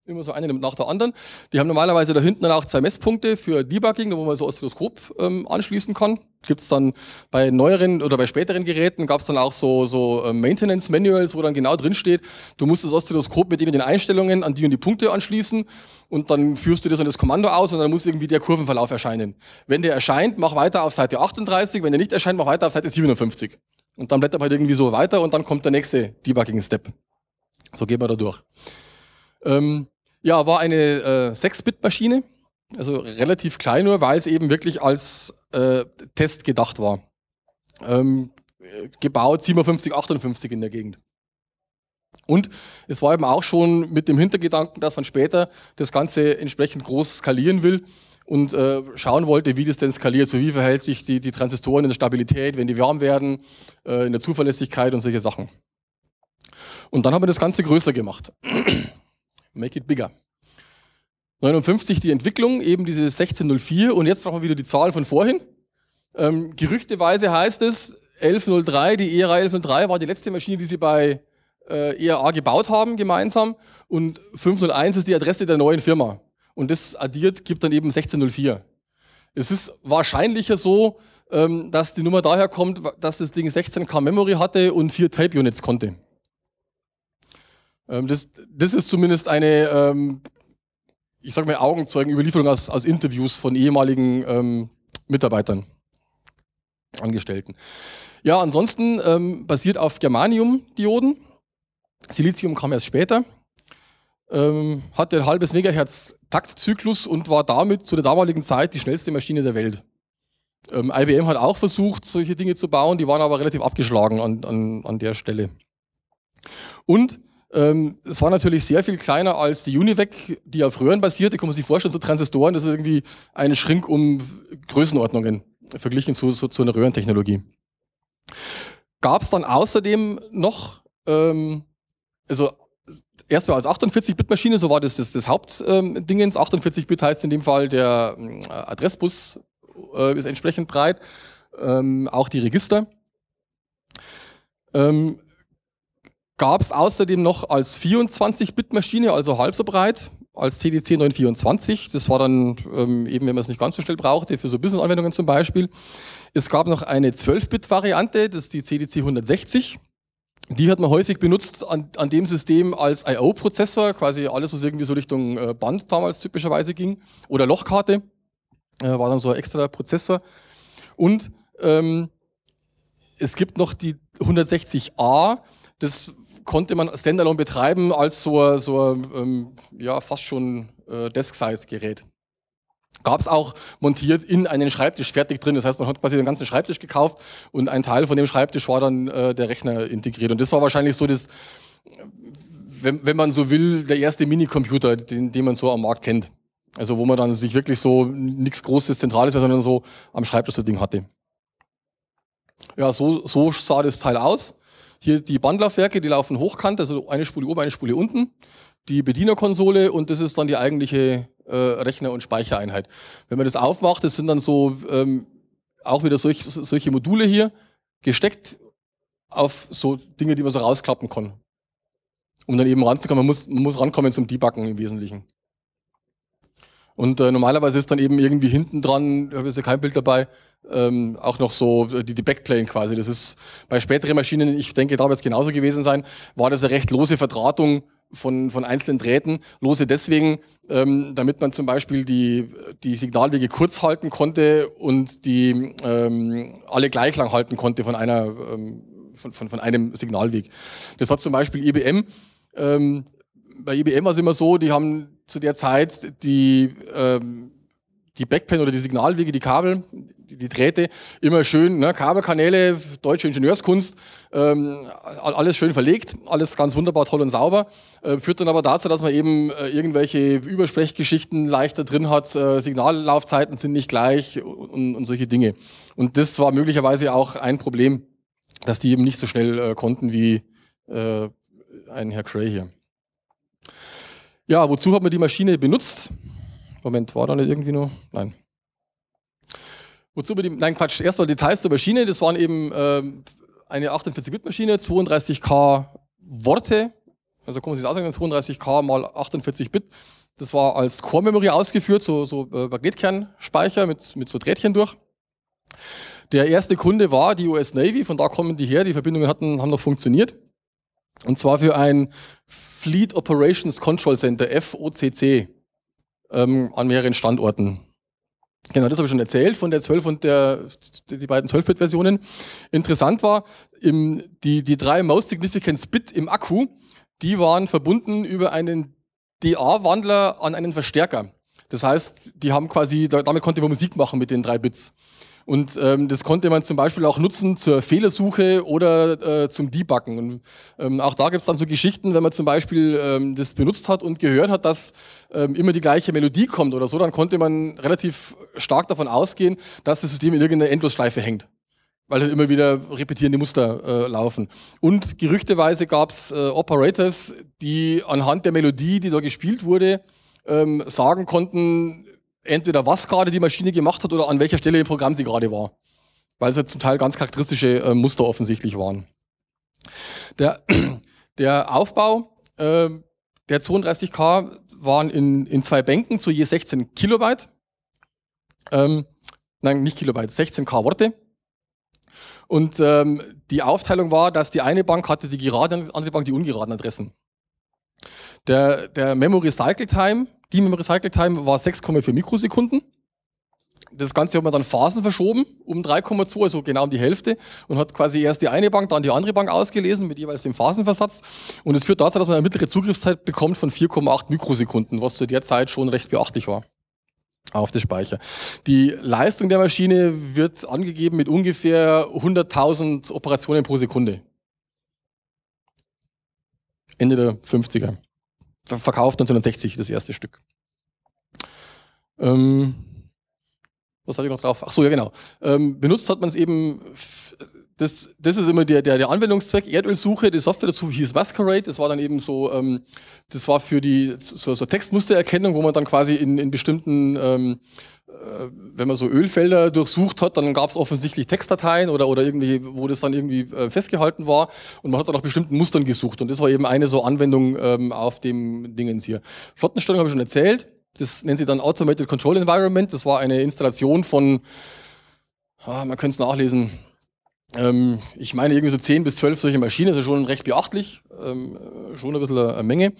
immer so eine nach der anderen. Die haben normalerweise da hinten dann auch zwei Messpunkte für Debugging, wo man so Oszilloskop ähm, anschließen kann. Gibt es dann bei neueren oder bei späteren Geräten gab es dann auch so, so äh, Maintenance Manuals, wo dann genau drin steht, du musst das Oszilloskop mit den, den Einstellungen an die und die Punkte anschließen und dann führst du das und das Kommando aus und dann muss irgendwie der Kurvenverlauf erscheinen. Wenn der erscheint, mach weiter auf Seite 38, wenn der nicht erscheint, mach weiter auf Seite 57. Und dann blättert man halt irgendwie so weiter und dann kommt der nächste Debugging-Step. So geht man da durch. Ähm, ja, war eine äh, 6-Bit-Maschine, also relativ klein nur, weil es eben wirklich als äh, Test gedacht war. Ähm, gebaut 57, 58 in der Gegend. Und es war eben auch schon mit dem Hintergedanken, dass man später das Ganze entsprechend groß skalieren will und äh, schauen wollte, wie das denn skaliert. So wie verhält sich die, die Transistoren in der Stabilität, wenn die warm werden, äh, in der Zuverlässigkeit und solche Sachen. Und dann haben wir das Ganze größer gemacht. Make it bigger. 59 die Entwicklung, eben diese 1604 und jetzt brauchen wir wieder die Zahl von vorhin. Ähm, gerüchteweise heißt es, 1103, die ERA 1103 war die letzte Maschine, die sie bei äh, ERA gebaut haben gemeinsam und 501 ist die Adresse der neuen Firma. Und das addiert gibt dann eben 1604. Es ist wahrscheinlicher so, ähm, dass die Nummer daher kommt, dass das Ding 16K Memory hatte und vier Tape Units konnte. Ähm, das, das ist zumindest eine, ähm, ich sag mal, Augenzeugenüberlieferung aus, aus Interviews von ehemaligen ähm, Mitarbeitern, Angestellten. Ja, ansonsten ähm, basiert auf Germanium-Dioden. Silizium kam erst später. Ähm, hatte ein halbes Megahertz Taktzyklus und war damit zu der damaligen Zeit die schnellste Maschine der Welt. Ähm, IBM hat auch versucht, solche Dinge zu bauen, die waren aber relativ abgeschlagen an, an, an der Stelle. Und ähm, es war natürlich sehr viel kleiner als die Univec, die auf Röhren basierte. Ich kann mir sich vorstellen, so Transistoren, das ist irgendwie ein Schrink um Größenordnungen verglichen zu, so, zu einer Röhrentechnologie. Gab es dann außerdem noch, ähm, also erstmal als 48-Bit-Maschine, so war das das, das Hauptdingens. Ähm, 48-Bit heißt in dem Fall, der äh, Adressbus äh, ist entsprechend breit, ähm, auch die Register. Ähm, gab es außerdem noch als 24-Bit-Maschine, also halb so breit, als CDC 924. Das war dann ähm, eben, wenn man es nicht ganz so schnell brauchte, für so Business-Anwendungen zum Beispiel. Es gab noch eine 12-Bit-Variante, das ist die CDC 160. Die hat man häufig benutzt an, an dem System als I.O.-Prozessor, quasi alles, was irgendwie so Richtung äh, Band damals typischerweise ging, oder Lochkarte, äh, war dann so ein extra Prozessor. Und ähm, es gibt noch die 160a, das konnte man Standalone betreiben als so, so ähm, ja, fast schon äh, Desk-Side-Gerät. Gab es auch montiert in einen Schreibtisch fertig drin. Das heißt, man hat quasi den ganzen Schreibtisch gekauft und ein Teil von dem Schreibtisch war dann äh, der Rechner integriert. Und das war wahrscheinlich so das, wenn, wenn man so will, der erste Minicomputer, den, den man so am Markt kennt. Also wo man dann sich wirklich so nichts Großes, Zentrales mehr, sondern so am Schreibtisch das Ding hatte. Ja, so, so sah das Teil aus. Hier die Bandlaufwerke, die laufen hochkant, also eine Spule oben, eine Spule unten. Die Bedienerkonsole und das ist dann die eigentliche äh, Rechner- und Speichereinheit. Wenn man das aufmacht, das sind dann so ähm, auch wieder solch, solche Module hier gesteckt auf so Dinge, die man so rausklappen kann. Um dann eben ranzukommen, man muss, man muss rankommen zum Debuggen im Wesentlichen. Und äh, normalerweise ist dann eben irgendwie hinten dran, ich habe jetzt ja kein Bild dabei, ähm, auch noch so äh, die, die Backplane quasi. Das ist bei späteren Maschinen, ich denke, da wird es genauso gewesen sein, war das eine recht lose Verdrahtung von, von einzelnen Drähten. Lose deswegen, ähm, damit man zum Beispiel die, die Signalwege kurz halten konnte und die ähm, alle gleich lang halten konnte von, einer, ähm, von, von, von einem Signalweg. Das hat zum Beispiel IBM. Ähm, bei IBM war es immer so, die haben zu der Zeit die, ähm, die Backpen oder die Signalwege, die Kabel, die Drähte, immer schön, ne, Kabelkanäle, deutsche Ingenieurskunst, ähm, alles schön verlegt, alles ganz wunderbar, toll und sauber. Äh, führt dann aber dazu, dass man eben äh, irgendwelche Übersprechgeschichten leichter drin hat, äh, Signallaufzeiten sind nicht gleich und, und, solche Dinge. Und das war möglicherweise auch ein Problem, dass die eben nicht so schnell äh, konnten wie äh, ein Herr Cray hier. Ja, wozu hat man die Maschine benutzt? Moment, war da nicht irgendwie noch? Nein. Wozu man die, nein Quatsch, erstmal Details zur Maschine. Das waren eben äh, eine 48-Bit-Maschine, 32K Worte. Also kann man sich das ausrechnen, 32K mal 48-Bit. Das war als Core-Memory ausgeführt, so, so äh, Magnetkernspeicher mit, mit so Drähtchen durch. Der erste Kunde war die US Navy, von da kommen die her, die Verbindungen hatten, haben noch funktioniert. Und zwar für ein Fleet Operations Control Center, FOCC, ähm, an mehreren Standorten. Genau, das habe ich schon erzählt von der 12 und der, die beiden 12-Bit-Versionen. Interessant war, im, die, die drei Most Significant Bit im Akku, die waren verbunden über einen DA-Wandler an einen Verstärker. Das heißt, die haben quasi, damit konnte man Musik machen mit den drei Bits. Und ähm, das konnte man zum Beispiel auch nutzen zur Fehlersuche oder äh, zum Debuggen. Und ähm, auch da gibt es dann so Geschichten, wenn man zum Beispiel ähm, das benutzt hat und gehört hat, dass ähm, immer die gleiche Melodie kommt oder so, dann konnte man relativ stark davon ausgehen, dass das System in irgendeiner Endlosschleife hängt weil halt immer wieder repetierende Muster äh, laufen. Und gerüchteweise gab es äh, Operators, die anhand der Melodie, die da gespielt wurde, ähm, sagen konnten, entweder was gerade die Maschine gemacht hat oder an welcher Stelle im Programm sie gerade war. Weil es ja zum Teil ganz charakteristische äh, Muster offensichtlich waren. Der, der Aufbau äh, der 32K waren in, in zwei Bänken zu je 16 Kilobyte. Ähm, nein, nicht Kilobyte, 16K Worte. Und ähm, die Aufteilung war, dass die eine Bank hatte die geraden, die andere Bank die ungeraden Adressen. Der, der Memory Cycle Time die mit dem Recycle Time war 6,4 Mikrosekunden. Das Ganze hat man dann Phasen verschoben um 3,2, also genau um die Hälfte und hat quasi erst die eine Bank, dann die andere Bank ausgelesen mit jeweils dem Phasenversatz. Und es führt dazu, dass man eine mittlere Zugriffszeit bekommt von 4,8 Mikrosekunden, was zu der Zeit schon recht beachtlich war auf den Speicher. Die Leistung der Maschine wird angegeben mit ungefähr 100.000 Operationen pro Sekunde. Ende der 50er verkauft 1960 das erste Stück. Ähm, was hatte ich noch drauf? Ach so, ja genau. Ähm, benutzt hat man es eben, das, das ist immer der, der, der Anwendungszweck, Erdölsuche, die Software dazu hieß Masquerade, das war dann eben so, ähm, das war für die so, so Textmustererkennung, wo man dann quasi in, in bestimmten ähm, wenn man so Ölfelder durchsucht hat, dann gab es offensichtlich Textdateien oder, oder irgendwie, wo das dann irgendwie äh, festgehalten war und man hat dann nach bestimmten Mustern gesucht und das war eben eine so Anwendung ähm, auf dem Dingens hier. Flottenstellung habe ich schon erzählt, das nennt sie dann Automated Control Environment, das war eine Installation von, ah, man könnte es nachlesen, ähm, ich meine irgendwie so 10 bis 12 solche Maschinen, das ist schon recht beachtlich, ähm, äh, schon ein bisschen eine Menge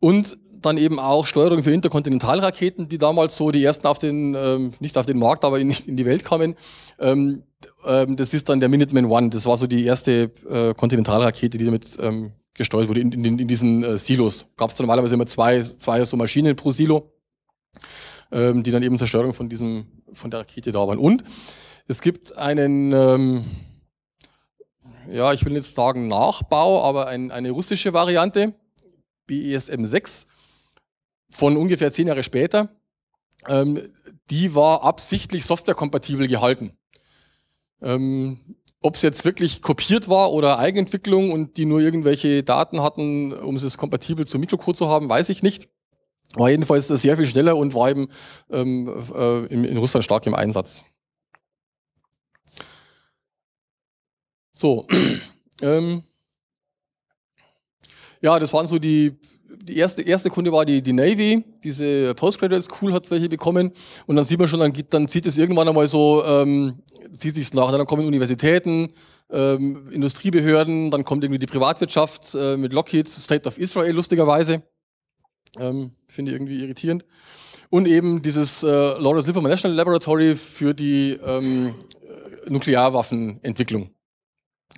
und dann eben auch Steuerung für Interkontinentalraketen, die damals so die ersten auf den, ähm, nicht auf den Markt, aber in, in die Welt kamen. Ähm, ähm, das ist dann der Minuteman One. Das war so die erste äh, Kontinentalrakete, die damit ähm, gesteuert wurde in, in, in diesen äh, Silos. Gab es normalerweise immer zwei, zwei so Maschinen pro Silo, ähm, die dann eben zur Steuerung von, diesem, von der Rakete da waren. Und es gibt einen... Ähm, ja, ich will jetzt sagen Nachbau, aber ein, eine russische Variante, BESM 6 von ungefähr zehn Jahre später, ähm, die war absichtlich softwarekompatibel gehalten. Ähm, ob es jetzt wirklich kopiert war oder Eigenentwicklung und die nur irgendwelche Daten hatten, um es kompatibel zum Mikrocode zu haben, weiß ich nicht. War jedenfalls sehr viel schneller und war eben ähm, äh, in, in, Russland stark im Einsatz. So. ähm. Ja, das waren so die, die erste, erste Kunde war die, die Navy, diese Postgraduate School hat welche bekommen. Und dann sieht man schon, dann, geht, dann zieht es irgendwann einmal so, ähm, zieht sich nach. Dann kommen Universitäten, ähm, Industriebehörden, dann kommt irgendwie die Privatwirtschaft äh, mit Lockheed, State of Israel, lustigerweise. Ähm, Finde ich irgendwie irritierend. Und eben dieses äh, Lawrence Livermore National Laboratory für die ähm, Nuklearwaffenentwicklung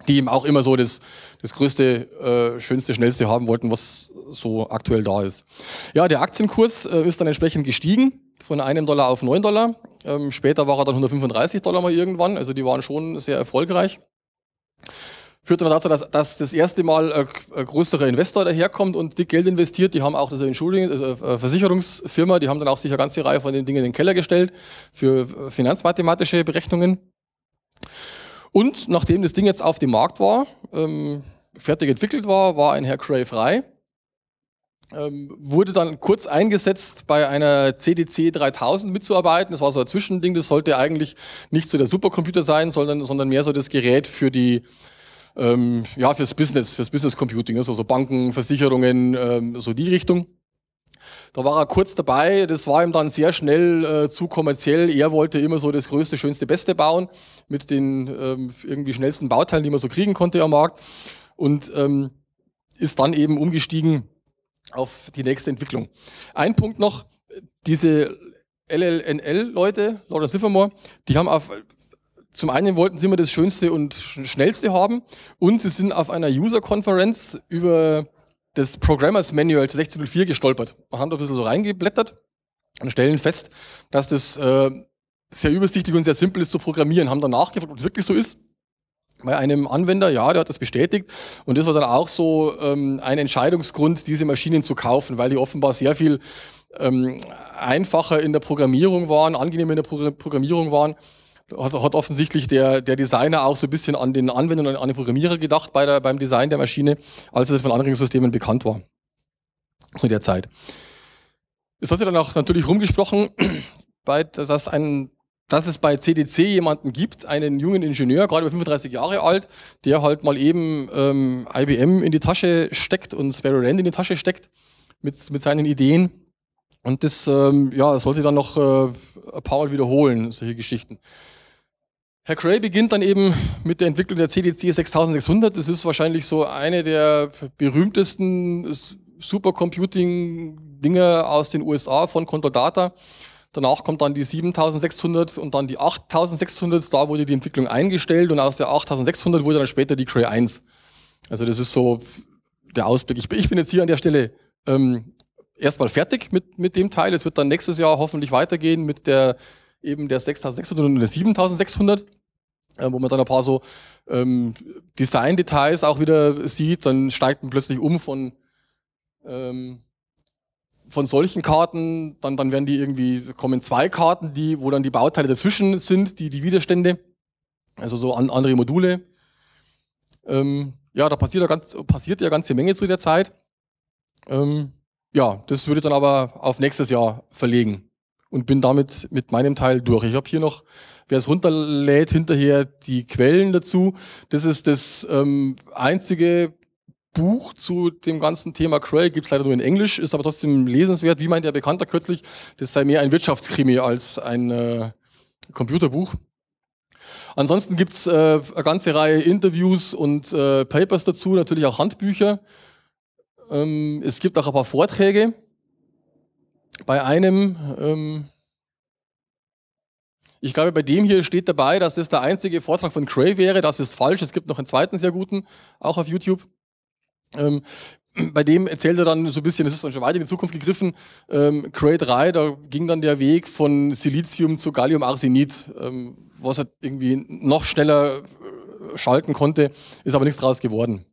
die eben auch immer so das, das größte, äh, schönste, schnellste haben wollten, was so aktuell da ist. Ja, der Aktienkurs äh, ist dann entsprechend gestiegen von einem Dollar auf neun Dollar. Ähm, später war er dann 135 Dollar mal irgendwann, also die waren schon sehr erfolgreich. Führt dann dazu, dass, dass das erste Mal ein größerer Investor daherkommt und dick Geld investiert. Die haben auch das Entschuldigung, also, äh, Versicherungsfirma, die haben dann auch sich eine ganze Reihe von den Dingen in den Keller gestellt für äh, finanzmathematische Berechnungen. Und nachdem das Ding jetzt auf dem Markt war, ähm, fertig entwickelt war, war ein Herr Cray frei. Ähm, wurde dann kurz eingesetzt, bei einer CDC 3000 mitzuarbeiten. Das war so ein Zwischending, das sollte eigentlich nicht so der Supercomputer sein, sondern, sondern mehr so das Gerät für die, ähm, ja, fürs Business, fürs Business Computing, also so Banken, Versicherungen, ähm, so die Richtung. Da war er kurz dabei, das war ihm dann sehr schnell äh, zu kommerziell. Er wollte immer so das größte, schönste, beste bauen mit den ähm, irgendwie schnellsten Bauteilen, die man so kriegen konnte am Markt und ähm, ist dann eben umgestiegen auf die nächste Entwicklung. Ein Punkt noch, diese LLNL-Leute, Laura Livermore, die haben auf zum einen wollten sie immer das Schönste und Schnellste haben und sie sind auf einer User-Konferenz über des Programmers Manual 1604 gestolpert. Wir haben da ein bisschen so reingeblättert und stellen fest, dass das äh, sehr übersichtlich und sehr simpel ist zu programmieren. Haben dann nachgefragt, ob das wirklich so ist. Bei einem Anwender, ja, der hat das bestätigt. Und das war dann auch so ähm, ein Entscheidungsgrund, diese Maschinen zu kaufen, weil die offenbar sehr viel ähm, einfacher in der Programmierung waren, angenehmer in der Pro Programmierung waren hat, hat offensichtlich der, der, Designer auch so ein bisschen an den Anwender und an den Programmierer gedacht bei der, beim Design der Maschine, als es von Anregungssystemen bekannt war zu der Zeit. Es hat sich dann auch natürlich rumgesprochen, bei, dass, ein, dass es bei CDC jemanden gibt, einen jungen Ingenieur, gerade über 35 Jahre alt, der halt mal eben ähm, IBM in die Tasche steckt und Sparrow Rand in die Tasche steckt mit, mit seinen Ideen. Und das ähm, ja, sollte dann noch äh, Paul wiederholen, solche Geschichten. Herr Cray beginnt dann eben mit der Entwicklung der CDC 6600. Das ist wahrscheinlich so eine der berühmtesten Supercomputing-Dinge aus den USA von Contodata. Danach kommt dann die 7600 und dann die 8600. Da wurde die Entwicklung eingestellt und aus der 8600 wurde dann später die Cray 1. Also das ist so der Ausblick. Ich, bin jetzt hier an der Stelle ähm, erstmal fertig mit, mit dem Teil. Es wird dann nächstes Jahr hoffentlich weitergehen mit der eben der 6600 und der 7600, äh, wo man dann ein paar so ähm, Design-Details auch wieder sieht, dann steigt man plötzlich um von, ähm, von solchen Karten, dann, dann werden die irgendwie, kommen zwei Karten, die, wo dann die Bauteile dazwischen sind, die, die Widerstände, also so an, andere Module. Ähm, ja, da passiert ja, ganz, passiert ja ganze Menge zu der Zeit. Ähm, ja, das würde ich dann aber auf nächstes Jahr verlegen und bin damit mit meinem Teil durch. Ich habe hier noch, wer es runterlädt, hinterher die Quellen dazu. Das ist das ähm, einzige Buch zu dem ganzen Thema Cray, gibt es leider nur in Englisch, ist aber trotzdem lesenswert. Wie meint der Bekannter kürzlich, das sei mehr ein Wirtschaftskrimi als ein äh, Computerbuch. Ansonsten gibt's äh, eine ganze Reihe Interviews und äh, Papers dazu, natürlich auch Handbücher. Ähm, es gibt auch ein paar Vorträge bei einem, ähm, ich glaube, bei dem hier steht dabei, dass das der einzige Vortrag von Cray wäre. Das ist falsch. Es gibt noch einen zweiten sehr guten, auch auf YouTube. Ähm, bei dem erzählt er dann so ein bisschen, es ist dann schon weiter in die Zukunft gegriffen, ähm, Cray 3, da ging dann der Weg von Silizium zu Galliumarsenid, ähm, was er halt irgendwie noch schneller äh, schalten konnte, ist aber nichts draus geworden.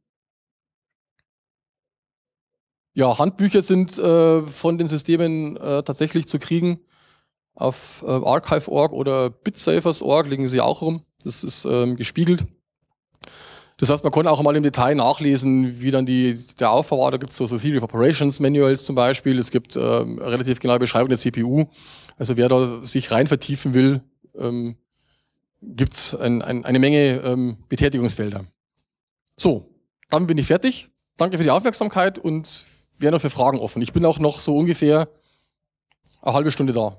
Ja, Handbücher sind äh, von den Systemen äh, tatsächlich zu kriegen. Auf äh, Archive.org oder Bitsavers.org liegen sie auch rum. Das ist ähm, gespiegelt. Das heißt, man konnte auch mal im Detail nachlesen, wie dann die, der Aufbau war. Da gibt es so, so Theory of Operations Manuals zum Beispiel. Es gibt ähm, relativ genaue Beschreibungen der CPU. Also wer da sich rein vertiefen will, ähm, gibt es ein, ein, eine Menge ähm, Betätigungsfelder. So, dann bin ich fertig. Danke für die Aufmerksamkeit und wäre noch für Fragen offen. Ich bin auch noch so ungefähr eine halbe Stunde da.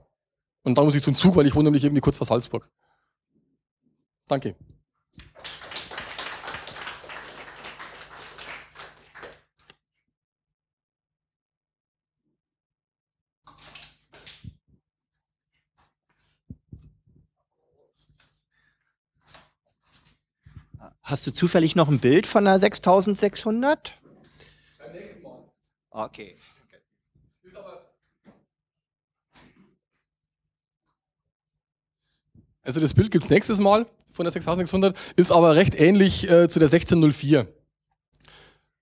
Und dann muss ich zum Zug, weil ich wohne nämlich irgendwie kurz vor Salzburg. Danke. Hast du zufällig noch ein Bild von der 6600? Okay. Also das Bild gibt es nächstes Mal von der 6600, ist aber recht ähnlich äh, zu der 1604.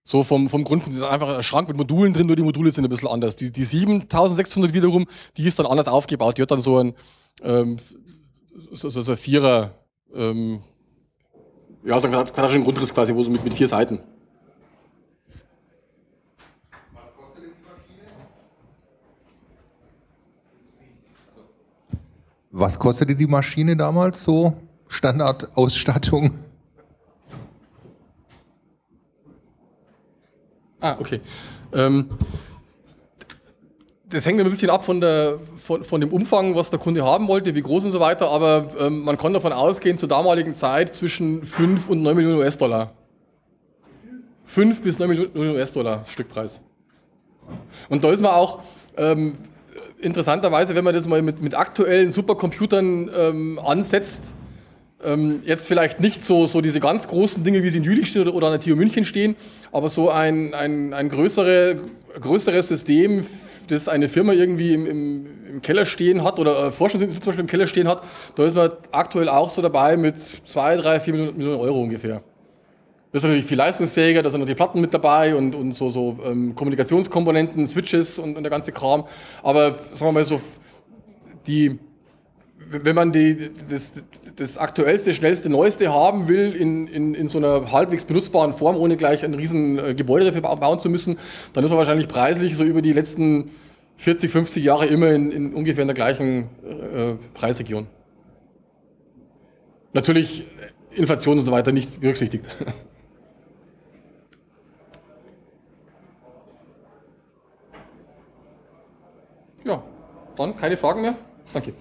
So vom, vom ist einfach ein Schrank mit Modulen drin, nur die Module sind ein bisschen anders. Die, die 7600 wiederum, die ist dann anders aufgebaut. Die hat dann so ein ähm, so, so, so Vierer, ähm, ja, so einen quadratischen Grundriss quasi, wo so mit, mit vier Seiten. Was kostete die Maschine damals so? Standardausstattung? Ah, okay. Ähm, das hängt ein bisschen ab von, der, von, von, dem Umfang, was der Kunde haben wollte, wie groß und so weiter, aber ähm, man kann davon ausgehen, zur damaligen Zeit zwischen 5 und 9 Millionen US-Dollar. 5 bis 9 Millionen US-Dollar Stückpreis. Und da ist man auch, ähm, interessanterweise, wenn man das mal mit, mit aktuellen Supercomputern ähm, ansetzt, ähm, jetzt vielleicht nicht so, so diese ganz großen Dinge, wie sie in Jülich stehen oder, oder an der TU München stehen, aber so ein, ein, ein größere, größeres System, das eine Firma irgendwie im, im, im Keller stehen hat oder äh, Forschungsinstitut zum Beispiel im Keller stehen hat, da ist man aktuell auch so dabei mit zwei, drei, vier Millionen, Millionen Euro ungefähr. Das ist natürlich viel leistungsfähiger, da sind noch die Platten mit dabei und, und so, so ähm, Kommunikationskomponenten, Switches und, und der ganze Kram. Aber sagen wir mal so, die, wenn man die, das, das aktuellste, schnellste, neueste haben will, in, in, in so einer halbwegs benutzbaren Form, ohne gleich ein riesen äh, Gebäude dafür bauen zu müssen, dann ist man wahrscheinlich preislich so über die letzten 40, 50 Jahre immer in, in ungefähr in der gleichen äh, Preisregion. Natürlich Inflation und so weiter nicht berücksichtigt. Ja, dann keine Fragen mehr. Danke.